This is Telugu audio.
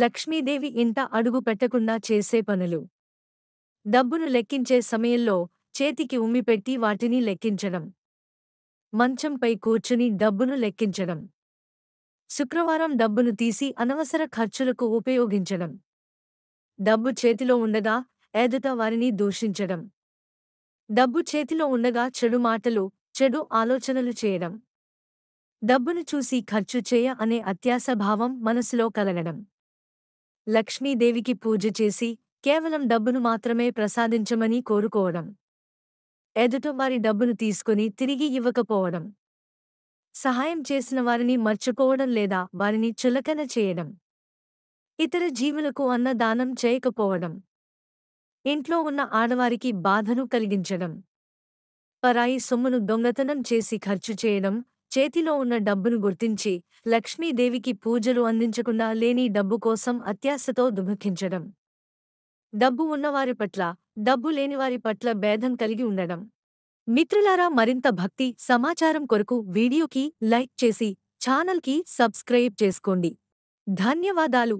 లక్ష్మీదేవి ఇంట అడుగు పెట్టకుండా చేసే పనులు డబ్బును లెక్కించే సమయంలో చేతికి ఉమ్మిపెట్టి వాటిని లెక్కించడం మంచంపై కూర్చుని డబ్బును లెక్కించడం శుక్రవారం డబ్బును తీసి అనవసర ఖర్చులకు ఉపయోగించడం డబ్బు చేతిలో ఉండగా ఏదట వారిని దూషించడం డబ్బు చేతిలో ఉండగా చెడు మాటలు చెడు ఆలోచనలు చేయడం డబ్బును చూసి ఖర్చు చేయ అనే అత్యాసభావం మనసులో కలగడం లక్ష్మీదేవికి పూజ చేసి కేవలం డబ్బును మాత్రమే ప్రసాదించమని కోరుకోవడం ఎదుట వారి డబ్బును తీసుకుని తిరిగి ఇవ్వకపోవడం సహాయం చేసిన వారిని మర్చిపోవడం లేదా వారిని చులకన చేయడం ఇతర జీవులకు అన్నదానం చేయకపోవడం ఇంట్లో ఉన్న ఆడవారికి బాధను కలిగించడం పరాయి సొమ్మును దొంగతనం చేసి ఖర్చు చేయడం చేతిలో ఉన్న డబ్బును గుర్తించి లక్ష్మీదేవికి పూజలు అందించకుండా లేని డబ్బు కోసం అత్యాశతో దుఃఖించడం డబ్బు ఉన్నవారి పట్ల డబ్బు లేనివారి పట్ల భేదం కలిగి ఉండడం మిత్రులారా మరింత భక్తి సమాచారం కొరకు వీడియోకి లైక్ చేసి ఛానల్కి సబ్స్క్రైబ్ చేసుకోండి ధన్యవాదాలు